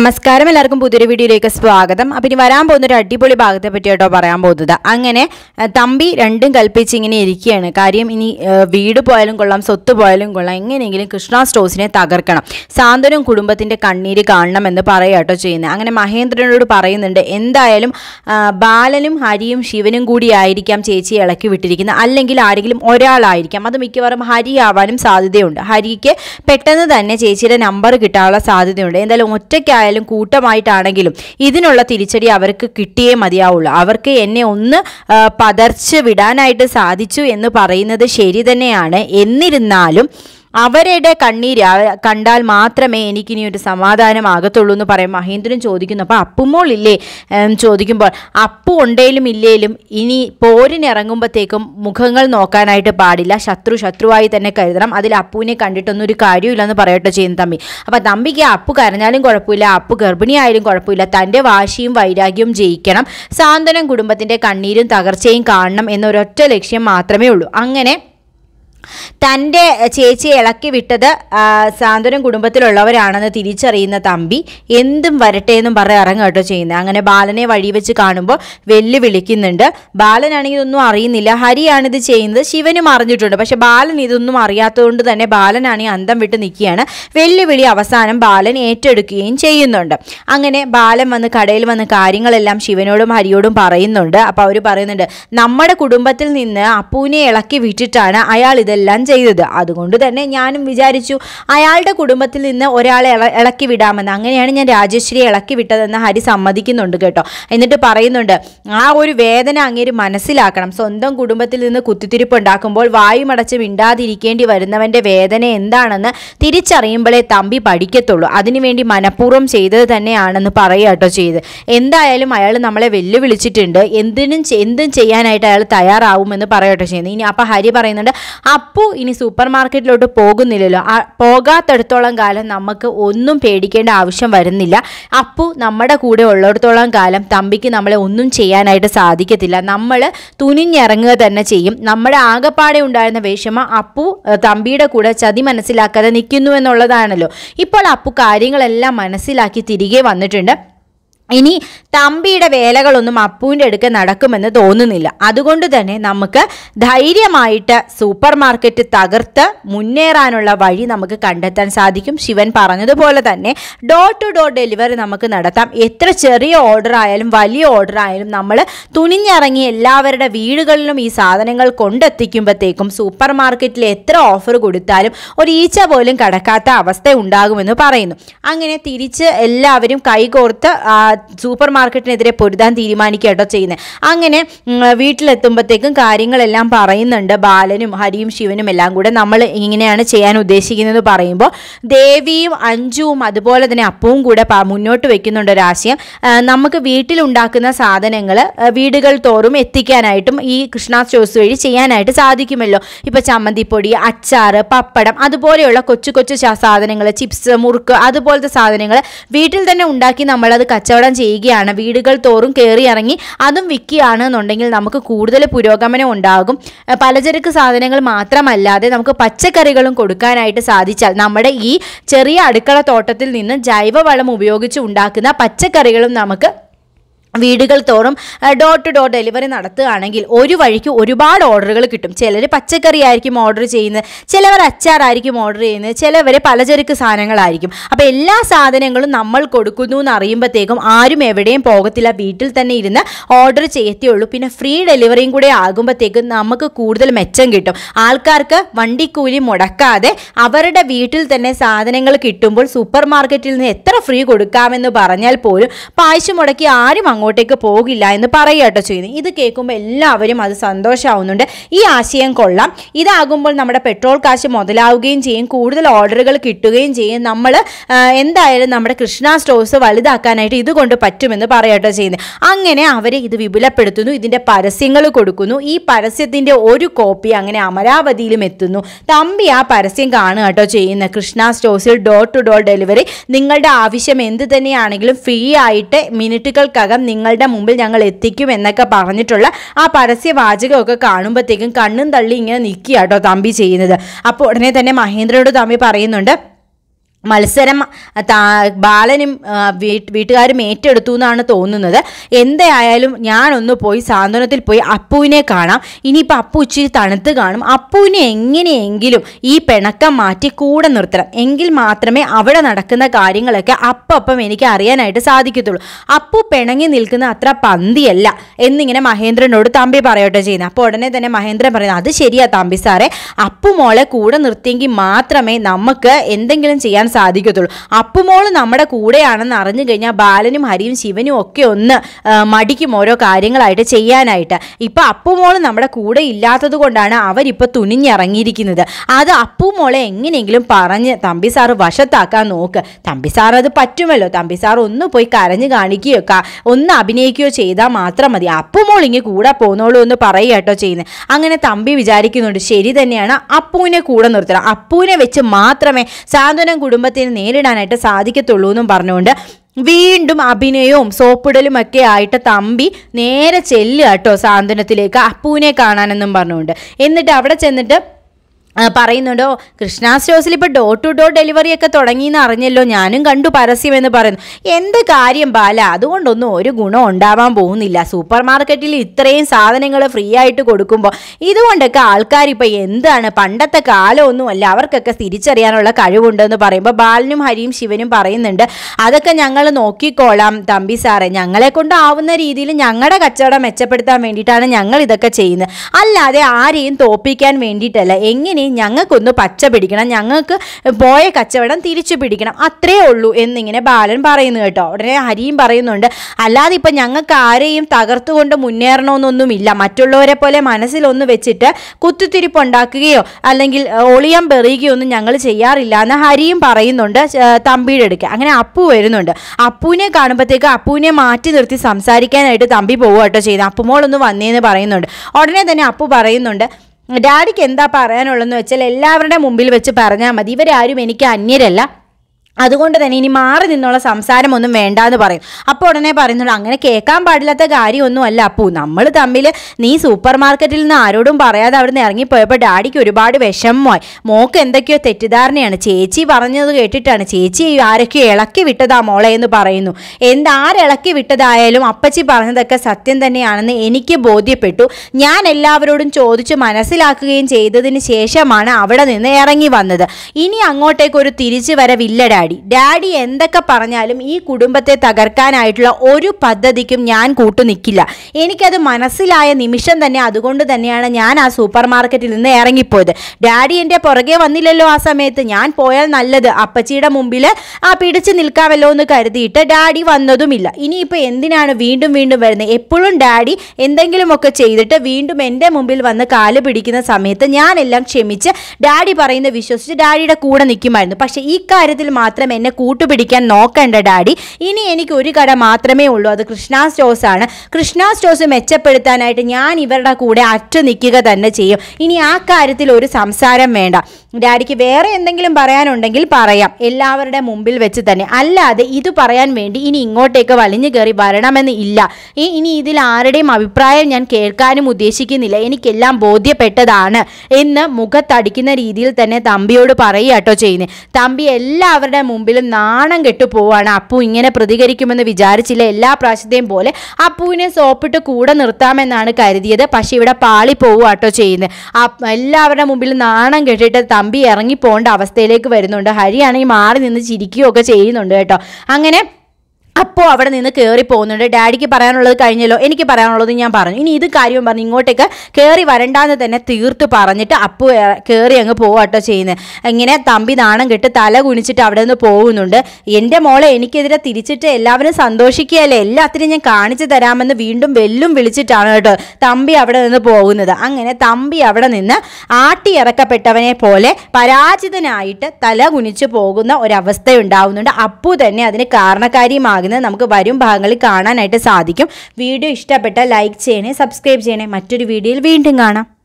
നമസ്കാരം എല്ലാവർക്കും പുതിയൊരു വീഡിയോയിലേക്ക് സ്വാഗതം അപ്പം ഇനി വരാൻ പോകുന്ന ഒരു അടിപൊളി ഭാഗത്തെ പറ്റി കേട്ടോ പറയാൻ പോകുന്നത് അങ്ങനെ തമ്പി രണ്ടും കൽപ്പിച്ച് ഇങ്ങനെ ഇരിക്കുകയാണ് കാര്യം ഇനി വീട് പോയാലും കൊള്ളാം സ്വത്ത് പോയാലും കൊള്ളാം എങ്ങനെയെങ്കിലും കൃഷ്ണ സ്റ്റോസിനെ തകർക്കണം സാന്ത്വനം കുടുംബത്തിൻ്റെ കണ്ണീര് കാണണം എന്ന് പറയാട്ടോ ചെയ്യുന്നത് അങ്ങനെ മഹേന്ദ്രനോട് പറയുന്നുണ്ട് എന്തായാലും ബാലനും ഹരിയും ശിവനും കൂടി ആയിരിക്കാം ചേച്ചി ഇളക്കി വിട്ടിരിക്കുന്നത് അല്ലെങ്കിൽ ആരെങ്കിലും ഒരാളായിരിക്കാം അത് മിക്കവാറും ഹരി ആവാനും സാധ്യതയുണ്ട് ഹരിക്ക് പെട്ടെന്ന് തന്നെ ചേച്ചിയുടെ നമ്പർ കിട്ടാനുള്ള സാധ്യതയുണ്ട് എന്തായാലും ഒറ്റയ്ക്കായ ആയാലും കൂട്ടമായിട്ടാണെങ്കിലും ഇതിനുള്ള തിരിച്ചടി അവർക്ക് കിട്ടിയേ മതിയാവുള്ളൂ അവർക്ക് എന്നെ ഒന്ന് പതർച്ച് വിടാനായിട്ട് സാധിച്ചു എന്ന് പറയുന്നത് ശരി തന്നെയാണ് എന്നിരുന്നാലും അവരുടെ കണ്ണീര് കണ്ടാൽ മാത്രമേ എനിക്കിനി ഒരു സമാധാനം ആകത്തുള്ളൂ എന്ന് പറയും മഹേന്ദ്രൻ ചോദിക്കുന്നു അപ്പോൾ അപ്പുമോൾ ഇല്ലേ ചോദിക്കുമ്പോൾ അപ്പു ഉണ്ടേലും ഇല്ലേലും ഇനി പോരിനിറങ്ങുമ്പോഴത്തേക്കും മുഖങ്ങൾ നോക്കാനായിട്ട് പാടില്ല ശത്രു ശത്രുവായി തന്നെ കരുതണം അതിൽ അപ്പുവിനെ കണ്ടിട്ടൊന്നും ഒരു കാര്യമില്ലെന്ന് പറയട്ടെ ചെയ്യുന്ന തമ്പി അപ്പം തമ്പിക്ക് അപ്പു കരഞ്ഞാലും കുഴപ്പമില്ല അപ്പു ഗർഭിണിയായാലും കുഴപ്പമില്ല തൻ്റെ വാശിയും വൈരാഗ്യവും ജയിക്കണം സാന്ത്വനം കുടുംബത്തിൻ്റെ കണ്ണീരും തകർച്ചയും കാണണം എന്നൊരൊറ്റ ലക്ഷ്യം മാത്രമേ ഉള്ളൂ അങ്ങനെ തൻ്റെ ചേച്ചിയെ ഇളക്കി വിട്ടത് സാന്ത്വനം കുടുംബത്തിലുള്ളവരാണെന്ന് തിരിച്ചറിയുന്ന തമ്പി എന്തും വരട്ടെ എന്നും പറഞ്ഞ് ഇറങ്ങുക കേട്ടോ ചെയ്യുന്നത് അങ്ങനെ ബാലനെ വഴി വെച്ച് കാണുമ്പോൾ വെല്ലുവിളിക്കുന്നുണ്ട് ബാലനാണെങ്കിൽ ഇതൊന്നും അറിയുന്നില്ല ഹരിയാണ് ഇത് ചെയ്യുന്നത് ശിവനും അറിഞ്ഞിട്ടുണ്ട് പക്ഷെ ബാലൻ ഇതൊന്നും അറിയാത്തതുകൊണ്ട് തന്നെ ബാലനാണെങ്കിൽ അന്തം വിട്ട് നിൽക്കുകയാണ് വെല്ലുവിളി അവസാനം ബാലൻ ഏറ്റെടുക്കുകയും ചെയ്യുന്നുണ്ട് അങ്ങനെ ബാലൻ വന്ന് കടയിൽ വന്ന് കാര്യങ്ങളെല്ലാം ശിവനോടും ഹരിയോടും പറയുന്നുണ്ട് അപ്പോൾ അവർ പറയുന്നുണ്ട് നമ്മുടെ കുടുംബത്തിൽ നിന്ന് അപ്പൂനെ ഇളക്കി വിട്ടിട്ടാണ് അയാൾ ഇത് അതെല്ലാം ചെയ്തത് അതുകൊണ്ട് തന്നെ ഞാനും വിചാരിച്ചു അയാളുടെ കുടുംബത്തിൽ നിന്ന് ഒരാളെ ഇളക്കി വിടാമെന്ന് അങ്ങനെയാണ് ഞാൻ രാജശ്രീയെ ഇളക്കി വിട്ടതെന്ന് ഹരി സമ്മതിക്കുന്നുണ്ട് കേട്ടോ എന്നിട്ട് പറയുന്നുണ്ട് ആ ഒരു വേദന അങ്ങേര് മനസ്സിലാക്കണം സ്വന്തം കുടുംബത്തിൽ നിന്ന് കുത്തിത്തിരിപ്പ് ഉണ്ടാക്കുമ്പോൾ വായുമടച്ച് മിണ്ടാതിരിക്കേണ്ടി വരുന്നവൻ്റെ വേദന എന്താണെന്ന് തിരിച്ചറിയുമ്പോഴേ തമ്പി പഠിക്കത്തുള്ളൂ അതിനുവേണ്ടി മനഃപൂർവ്വം ചെയ്തത് തന്നെയാണെന്ന് പറയുക ചെയ്ത് എന്തായാലും അയാൾ നമ്മളെ വെല്ലുവിളിച്ചിട്ടുണ്ട് എന്തിനും എന്തും ചെയ്യാനായിട്ട് അയാൾ തയ്യാറാവുമെന്ന് പറയട്ടോ ചെയ്യുന്നത് ഇനി അപ്പോൾ ഹരി പറയുന്നുണ്ട് ആ അപ്പു ഇനി സൂപ്പർ മാർക്കറ്റിലോട്ട് പോകുന്നില്ലല്ലോ പോകാത്തടത്തോളം കാലം നമുക്ക് ഒന്നും പേടിക്കേണ്ട ആവശ്യം വരുന്നില്ല അപ്പു നമ്മുടെ കൂടെ ഉള്ളിടത്തോളം കാലം തമ്പിക്ക് നമ്മളെ ഒന്നും ചെയ്യാനായിട്ട് സാധിക്കത്തില്ല നമ്മൾ തുനിഞ്ഞിറങ്ങുക തന്നെ ചെയ്യും നമ്മുടെ ആകപ്പാടെ ഉണ്ടായിരുന്ന വേഷമ അപ്പു തമ്പിയുടെ കൂടെ ചതി മനസ്സിലാക്കാതെ നിൽക്കുന്നു എന്നുള്ളതാണല്ലോ ഇപ്പോൾ അപ്പു കാര്യങ്ങളെല്ലാം മനസ്സിലാക്കി തിരികെ വന്നിട്ടുണ്ട് ഇനി തമ്പിയുടെ വേലകളൊന്നും അപ്പുവിൻ്റെ അടുക്ക് നടക്കുമെന്ന് തോന്നുന്നില്ല അതുകൊണ്ട് തന്നെ നമുക്ക് ധൈര്യമായിട്ട് സൂപ്പർ മാർക്കറ്റ് തകർത്ത് മുന്നേറാനുള്ള വഴി നമുക്ക് കണ്ടെത്താൻ സാധിക്കും ശിവൻ പറഞ്ഞതുപോലെ തന്നെ ഡോർ ടു ഡോർ ഡെലിവറി നമുക്ക് നടത്താം എത്ര ചെറിയ ഓർഡർ ആയാലും വലിയ ഓർഡർ ആയാലും നമ്മൾ തുണിഞ്ഞിറങ്ങി എല്ലാവരുടെ വീടുകളിലും ഈ സാധനങ്ങൾ കൊണ്ടെത്തിക്കുമ്പോഴത്തേക്കും സൂപ്പർ മാർക്കറ്റിൽ എത്ര ഓഫർ കൊടുത്താലും ഒരു ഈച്ച പോലും കടക്കാത്ത അവസ്ഥ ഉണ്ടാകുമെന്ന് പറയുന്നു അങ്ങനെ തിരിച്ച് എല്ലാവരും കൈകോർത്ത് സൂപ്പർ മാർക്കറ്റിനെതിരെ പൊരുതാൻ തീരുമാനിക്കുക കേട്ടോ ചെയ്യുന്നത് അങ്ങനെ വീട്ടിലെത്തുമ്പോഴത്തേക്കും കാര്യങ്ങളെല്ലാം പറയുന്നുണ്ട് ബാലനും ഹരിയും ശിവനും എല്ലാം കൂടെ നമ്മൾ ഇങ്ങനെയാണ് ചെയ്യാൻ ഉദ്ദേശിക്കുന്നത് പറയുമ്പോൾ ദേവിയും അഞ്ജുവും അതുപോലെ തന്നെ അപ്പവും കൂടെ മുന്നോട്ട് വെക്കുന്നുണ്ട് ഒരാശയം നമുക്ക് വീട്ടിലുണ്ടാക്കുന്ന സാധനങ്ങൾ വീടുകൾ തോറും എത്തിക്കാനായിട്ടും ഈ കൃഷ്ണ സ്റ്റോഴ്സ് വഴി ചെയ്യാനായിട്ട് സാധിക്കുമല്ലോ ഇപ്പോൾ ചമ്മന്തിപ്പൊടി അച്ചാറ് പപ്പടം അതുപോലെയുള്ള കൊച്ചു കൊച്ചു സാധനങ്ങൾ ചിപ്സ് മുറുക്ക് അതുപോലത്തെ സാധനങ്ങൾ വീട്ടിൽ തന്നെ ഉണ്ടാക്കി നമ്മളത് കച്ചവടം വിൽക്കാൻ ചെയ്യുകയാണ് വീടുകൾ തോറും കയറി ഇറങ്ങി അതും വിൽക്കുകയാണ് എന്നുണ്ടെങ്കിൽ നമുക്ക് കൂടുതൽ പുരോഗമനം ഉണ്ടാകും പലചരക്ക് സാധനങ്ങൾ മാത്രമല്ലാതെ നമുക്ക് പച്ചക്കറികളും കൊടുക്കാനായിട്ട് സാധിച്ചാൽ നമ്മുടെ ഈ ചെറിയ അടുക്കള തോട്ടത്തിൽ നിന്ന് ജൈവവളം ഉപയോഗിച്ച് ഉണ്ടാക്കുന്ന പച്ചക്കറികളും നമുക്ക് വീടുകൾ തോറും ഡോട്ട് ടു ഡോർ ഡെലിവറി നടത്തുകയാണെങ്കിൽ ഒരു വഴിക്ക് ഒരുപാട് ഓർഡറുകൾ കിട്ടും ചിലർ പച്ചക്കറി ആയിരിക്കും ഓർഡർ ചെയ്യുന്നത് ചിലവർ അച്ചാറായിരിക്കും ഓർഡർ ചെയ്യുന്നത് ചിലവർ പലചരക്ക് സാധനങ്ങളായിരിക്കും അപ്പോൾ എല്ലാ സാധനങ്ങളും നമ്മൾ കൊടുക്കുന്നു എന്ന് അറിയുമ്പോഴത്തേക്കും ആരും എവിടെയും പോകത്തില്ല വീട്ടിൽ തന്നെ ഇരുന്ന് ഓർഡർ ചെയ്യത്തേയുള്ളൂ പിന്നെ ഫ്രീ ഡെലിവറിയും കൂടെ ആകുമ്പോഴത്തേക്കും നമുക്ക് കൂടുതൽ മെച്ചം കിട്ടും ആൾക്കാർക്ക് വണ്ടിക്കൂലി മുടക്കാതെ അവരുടെ വീട്ടിൽ തന്നെ സാധനങ്ങൾ കിട്ടുമ്പോൾ സൂപ്പർ മാർക്കറ്റിൽ നിന്ന് എത്ര ഫ്രീ കൊടുക്കാമെന്ന് പറഞ്ഞാൽ പോലും പായച്ചു മുടക്കി ആരും അങ്ങോട്ടേക്ക് പോകില്ല എന്ന് പറയട്ടോ ചെയ്യുന്നു ഇത് കേൾക്കുമ്പോൾ എല്ലാവരും അത് സന്തോഷമാവുന്നുണ്ട് ഈ ആശയം കൊള്ളാം ഇതാകുമ്പോൾ നമ്മുടെ പെട്രോൾ കാശ് മുതലാവുകയും ചെയ്യും കൂടുതൽ ഓർഡറുകൾ കിട്ടുകയും ചെയ്യും നമ്മൾ എന്തായാലും നമ്മുടെ കൃഷ്ണ സ്റ്റോഴ്സ് വലുതാക്കാനായിട്ട് ഇതുകൊണ്ട് പറ്റുമെന്ന് പറയട്ടോ ചെയ്യുന്നത് അങ്ങനെ അവരെ ഇത് വിപുലപ്പെടുത്തുന്നു ഇതിൻ്റെ പരസ്യങ്ങൾ കൊടുക്കുന്നു ഈ പരസ്യത്തിൻ്റെ ഒരു കോപ്പി അങ്ങനെ അമരാവതിയിലും എത്തുന്നു തമ്പി ആ പരസ്യം കാണുക കേട്ടോ ചെയ്യുന്നത് കൃഷ്ണ സ്റ്റോഴ്സിൽ ഡോർ ടു ഡോർ ഡെലിവറി നിങ്ങളുടെ ആവശ്യം എന്ത് തന്നെയാണെങ്കിലും ഫ്രീ ആയിട്ട് മിനിറ്റുകൾക്കകം നിങ്ങളുടെ മുമ്പിൽ ഞങ്ങൾ എത്തിക്കും എന്നൊക്കെ പറഞ്ഞിട്ടുള്ള ആ പരസ്യവാചകമൊക്കെ കാണുമ്പോഴത്തേക്കും കണ്ണും തള്ളി ഇങ്ങനെ നിൽക്കുക കേട്ടോ തമ്പി ചെയ്യുന്നത് അപ്പോൾ ഉടനെ തന്നെ മഹേന്ദ്രയോട് തമ്പി പറയുന്നുണ്ട് മത്സരം ബാലനും വീട്ടുകാരും ഏറ്റെടുത്തു എന്നാണ് തോന്നുന്നത് എന്തായാലും ഞാനൊന്ന് പോയി സാന്ത്വനത്തിൽ പോയി അപ്പുവിനെ കാണാം ഇനിയിപ്പോൾ അപ്പു ഇച്ചിരി തണുത്ത് കാണും അപ്പുവിനെ എങ്ങനെയെങ്കിലും ഈ പിണക്കം മാറ്റി കൂടെ നിർത്തണം എങ്കിൽ മാത്രമേ അവിടെ നടക്കുന്ന കാര്യങ്ങളൊക്കെ അപ്പം എനിക്ക് അറിയാനായിട്ട് സാധിക്കത്തുള്ളൂ അപ്പു പിണങ്ങി നിൽക്കുന്ന അത്ര പന്തിയല്ല എന്നിങ്ങനെ മഹേന്ദ്രനോട് തമ്പി പറയട്ടെ ചെയ്യുന്നത് അപ്പോൾ ഉടനെ തന്നെ മഹേന്ദ്രൻ പറയുന്നത് അത് ശരിയാ തമ്പി സാറേ അപ്പു മോളെ കൂടെ നിർത്തിയെങ്കിൽ മാത്രമേ നമുക്ക് എന്തെങ്കിലും ചെയ്യാൻ സാധിക്കത്തുള്ളൂ അപ്പുമോൾ നമ്മുടെ കൂടെയാണെന്ന് അറിഞ്ഞു കഴിഞ്ഞാൽ ബാലനും ഹരിയും ശിവനും ഒക്കെ ഒന്ന് മടിക്കും ഓരോ കാര്യങ്ങളായിട്ട് ചെയ്യാനായിട്ട് ഇപ്പം അപ്പുമോൾ നമ്മുടെ കൂടെ ഇല്ലാത്തത് കൊണ്ടാണ് അവരിപ്പോൾ തുനിഞ്ഞിറങ്ങിയിരിക്കുന്നത് അത് അപ്പുമോളെ എങ്ങനെയെങ്കിലും പറഞ്ഞ് തമ്പി സാറ് വശത്താക്കാൻ നോക്ക് തമ്പി സാർ അത് പറ്റുമല്ലോ തമ്പി സാർ ഒന്ന് പോയി കരഞ്ഞു കാണിക്കുകയോ ഒന്ന് അഭിനയിക്കുകയോ ചെയ്താൽ മാത്രം മതി അപ്പുമോൾ ഇങ്ങനെ കൂടെ പോകുന്നോളൂ എന്ന് പറയുക ചെയ്യുന്നത് അങ്ങനെ തമ്പി വിചാരിക്കുന്നുണ്ട് ശരി തന്നെയാണ് അപ്പുവിനെ കൂടെ നിർത്തണം അപ്പുവിനെ വെച്ച് മാത്രമേ സാന്ത്വനം കുടുംബം കുടുംബത്തിന് നേരിടാനായിട്ട് സാധിക്കത്തുള്ളൂ എന്നും പറഞ്ഞുകൊണ്ട് വീണ്ടും അഭിനയവും സോപ്പിടലും ഒക്കെ ആയിട്ട് തമ്പി നേരെ ചെല്ലുക കേട്ടോ സാന്ത്വനത്തിലേക്ക് അപ്പൂനെ കാണാനെന്നും പറഞ്ഞുകൊണ്ട് എന്നിട്ട് അവിടെ ചെന്നിട്ട് പറയുന്നുണ്ടോ കൃഷ്ണാസ്റ്റോസിൽ ഇപ്പോൾ ഡോർ ടു ഡോർ ഡെലിവറി ഒക്കെ തുടങ്ങിയെന്ന് അറിഞ്ഞല്ലോ ഞാനും കണ്ടു പരസ്യം എന്ന് പറയുന്നു എന്ത് കാര്യം ബാല അതുകൊണ്ടൊന്നും ഒരു ഗുണം ഉണ്ടാവാൻ പോകുന്നില്ല സൂപ്പർ മാർക്കറ്റിൽ ഇത്രയും സാധനങ്ങൾ ഫ്രീ ആയിട്ട് കൊടുക്കുമ്പോൾ ഇതുകൊണ്ടൊക്കെ ആൾക്കാർ ഇപ്പോൾ എന്താണ് പണ്ടത്തെ കാലമൊന്നുമല്ല അവർക്കൊക്കെ തിരിച്ചറിയാനുള്ള കഴിവുണ്ടെന്ന് പറയുമ്പോൾ ബാലനും ഹരിയും ശിവനും പറയുന്നുണ്ട് അതൊക്കെ ഞങ്ങൾ നോക്കിക്കോളാം തമ്പി സാറെ ഞങ്ങളെ കൊണ്ടാവുന്ന രീതിയിൽ ഞങ്ങളുടെ കച്ചവടം മെച്ചപ്പെടുത്താൻ വേണ്ടിയിട്ടാണ് ഞങ്ങൾ ഇതൊക്കെ ചെയ്യുന്നത് അല്ലാതെ ആരെയും തോപ്പിക്കാൻ വേണ്ടിയിട്ടല്ല എങ്ങനെ ഇനി ഞങ്ങൾക്കൊന്ന് പച്ച പിടിക്കണം ഞങ്ങൾക്ക് പോയ കച്ചവടം തിരിച്ചു പിടിക്കണം അത്രേ ഉള്ളൂ എന്നിങ്ങനെ ബാലൻ പറയുന്നു കേട്ടോ ഉടനെ ഹരിയും പറയുന്നുണ്ട് അല്ലാതെ ഇപ്പം ഞങ്ങൾക്ക് ആരെയും തകർത്തുകൊണ്ട് മുന്നേറണമെന്നൊന്നുമില്ല മറ്റുള്ളവരെ പോലെ മനസ്സിലൊന്ന് വെച്ചിട്ട് കുത്തിത്തിരിപ്പുണ്ടാക്കുകയോ അല്ലെങ്കിൽ ഒളിയം പെറിയുകയോ ഒന്നും ഞങ്ങൾ ചെയ്യാറില്ല എന്ന് ഹരിയും പറയുന്നുണ്ട് തമ്പിയുടെ അടുക്ക അങ്ങനെ അപ്പു വരുന്നുണ്ട് അപ്പുവിനെ കാണുമ്പോഴത്തേക്ക് അപ്പുവിനെ മാറ്റി നിർത്തി സംസാരിക്കാനായിട്ട് തമ്പി പോവുക കേട്ടോ ചെയ്ത് അപ്പുമോളൊന്ന് വന്നേന്ന് പറയുന്നുണ്ട് ഉടനെ തന്നെ അപ്പു പറയുന്നുണ്ട് ഡാഡിക്ക് എന്താ പറയാനുള്ളതെന്ന് വെച്ചാൽ എല്ലാവരുടെ മുമ്പിൽ വെച്ച് പറഞ്ഞാൽ മതി ഇവരാരും എനിക്ക് അന്യരല്ല അതുകൊണ്ട് തന്നെ ഇനി മാറി നിന്നുള്ള സംസാരമൊന്നും വേണ്ട എന്ന് പറയും അപ്പോൾ ഉടനെ പറയുന്നുണ്ട് അങ്ങനെ കേൾക്കാൻ പാടില്ലാത്ത കാര്യമൊന്നും അല്ല അപ്പൂ നമ്മൾ തമ്മിൽ നീ സൂപ്പർ മാർക്കറ്റിൽ നിന്ന് ആരോടും പറയാതെ അവിടെ നിന്ന് ഇറങ്ങിപ്പോയപ്പോൾ ഡാഡിക്ക് ഒരുപാട് വിഷമമായി മോക്ക് എന്തൊക്കെയോ തെറ്റിദ്ധാരണയാണ് ചേച്ചി പറഞ്ഞത് കേട്ടിട്ടാണ് ചേച്ചി ആരൊക്കെയോ ഇളക്കി വിട്ടതാ മോളെ എന്ന് പറയുന്നു എന്താരിളക്കി വിട്ടതായാലും അപ്പച്ചി പറഞ്ഞതൊക്കെ സത്യം തന്നെയാണെന്ന് എനിക്ക് ബോധ്യപ്പെട്ടു ഞാൻ എല്ലാവരോടും ചോദിച്ചു മനസ്സിലാക്കുകയും ചെയ്തതിന് ശേഷമാണ് അവിടെ നിന്ന് ഇറങ്ങി വന്നത് ഇനി അങ്ങോട്ടേക്കൊരു തിരിച്ചു വരവില്ല ഡാഡി ഡാഡി എന്തൊക്കെ പറഞ്ഞാലും ഈ കുടുംബത്തെ തകർക്കാനായിട്ടുള്ള ഒരു പദ്ധതിക്കും ഞാൻ കൂട്ടുനിൽക്കില്ല എനിക്കത് മനസ്സിലായ നിമിഷം തന്നെ അതുകൊണ്ട് തന്നെയാണ് ഞാൻ ആ സൂപ്പർ മാർക്കറ്റിൽ നിന്ന് ഇറങ്ങിപ്പോയത് ഡാഡി എൻ്റെ പുറകെ വന്നില്ലല്ലോ ആ സമയത്ത് ഞാൻ പോയാൽ നല്ലത് അപ്പച്ചിയുടെ മുമ്പിൽ ആ പിടിച്ചു നിൽക്കാമല്ലോ എന്ന് കരുതിയിട്ട് ഡാഡി വന്നതുമില്ല ഇനിയിപ്പോൾ എന്തിനാണ് വീണ്ടും വീണ്ടും വരുന്നത് എപ്പോഴും ഡാഡി എന്തെങ്കിലുമൊക്കെ ചെയ്തിട്ട് വീണ്ടും എൻ്റെ മുമ്പിൽ വന്ന് കാല് പിടിക്കുന്ന സമയത്ത് ഞാനെല്ലാം ക്ഷമിച്ച് ഡാഡി പറയുന്നത് വിശ്വസിച്ച് ഡാഡിയുടെ കൂടെ നിൽക്കുമായിരുന്നു പക്ഷേ ഈ കാര്യത്തിൽ മാത്രം മാത്രം എന്നെ കൂട്ടുപിടിക്കാൻ നോക്കണ്ട ഡാഡി ഇനി എനിക്ക് ഒരു കട മാത്രമേ ഉള്ളൂ അത് കൃഷ്ണ സ്റ്റോഴ്സ് ആണ് കൃഷ്ണ സ്റ്റോഴ്സ് മെച്ചപ്പെടുത്താനായിട്ട് ഞാൻ ഇവരുടെ കൂടെ അറ്റ നിൽക്കുക തന്നെ ചെയ്യും ഇനി ആ കാര്യത്തിൽ ഒരു സംസാരം വേണ്ട ഡാഡിക്ക് വേറെ എന്തെങ്കിലും പറയാനുണ്ടെങ്കിൽ പറയാം എല്ലാവരുടെ മുമ്പിൽ വെച്ച് തന്നെ അല്ലാതെ ഇത് പറയാൻ വേണ്ടി ഇനി ഇങ്ങോട്ടേക്ക് വലിഞ്ഞു കയറി വരണമെന്ന് ഇല്ല ഇനി ഇതിൽ ആരുടെയും അഭിപ്രായം ഞാൻ കേൾക്കാനും ഉദ്ദേശിക്കുന്നില്ല എനിക്കെല്ലാം ബോധ്യപ്പെട്ടതാണ് എന്ന് മുഖത്തടിക്കുന്ന രീതിയിൽ തന്നെ തമ്പിയോട് പറയുക കേട്ടോ ചെയ്യുന്നത് തമ്പി എല്ലാവരുടെ എല്ലാവരുടെ മുമ്പിലും നാണം കെട്ടു പോവാണ് അപ്പു ഇങ്ങനെ പ്രതികരിക്കുമെന്ന് വിചാരിച്ചില്ല എല്ലാ പ്രാവശ്യത്തെയും പോലെ അപ്പുവിനെ സോപ്പിട്ട് കൂടെ നിർത്താമെന്നാണ് കരുതിയത് പക്ഷേ ഇവിടെ പാളി കേട്ടോ ചെയ്യുന്നത് എല്ലാവരുടെ മുമ്പിൽ നാണം കെട്ടിട്ട് തമ്പി ഇറങ്ങി പോകേണ്ട അവസ്ഥയിലേക്ക് വരുന്നുണ്ട് ഹരിയാണെങ്കിൽ മാറി നിന്ന് ചിരിക്കുകയൊക്കെ ചെയ്യുന്നുണ്ട് കേട്ടോ അങ്ങനെ അപ്പോൾ അവിടെ നിന്ന് കയറി പോകുന്നുണ്ട് ഡാഡിക്ക് പറയാനുള്ളത് കഴിഞ്ഞല്ലോ എനിക്ക് പറയാനുള്ളത് ഞാൻ പറഞ്ഞു ഇനി ഇത് കാര്യം പറഞ്ഞ് ഇങ്ങോട്ടേക്ക് കയറി വരണ്ടാന്ന് തന്നെ തീർത്ത് പറഞ്ഞിട്ട് അപ്പു കയറി അങ്ങ് പോവാട്ടോ ചെയ്യുന്നത് ഇങ്ങനെ തമ്പി നാണം കെട്ട് തല കുണിച്ചിട്ട് അവിടെ നിന്ന് പോകുന്നുണ്ട് എൻ്റെ മോളെ എനിക്കെതിരെ തിരിച്ചിട്ട് എല്ലാവരും സന്തോഷിക്കുകയല്ലേ എല്ലാത്തിനും ഞാൻ കാണിച്ചു തരാമെന്ന് വീണ്ടും വെല്ലും വിളിച്ചിട്ടാണ് കേട്ടോ തമ്പി അവിടെ നിന്ന് പോകുന്നത് അങ്ങനെ തമ്പി അവിടെ നിന്ന് ആട്ടി ഇറക്കപ്പെട്ടവനെ പോലെ പരാജിതനായിട്ട് തല കുനിച്ച് പോകുന്ന ഉണ്ടാവുന്നുണ്ട് അപ്പു തന്നെ അതിന് കാരണക്കാരിയുമാകുന്നു വാങ്ങുന്നത് നമുക്ക് വരും ഭാഗങ്ങളിൽ കാണാനായിട്ട് സാധിക്കും വീഡിയോ ഇഷ്ടപ്പെട്ട ലൈക്ക് ചെയ്യണേ സബ്സ്ക്രൈബ് ചെയ്യണേ മറ്റൊരു വീഡിയോയിൽ വീണ്ടും കാണാം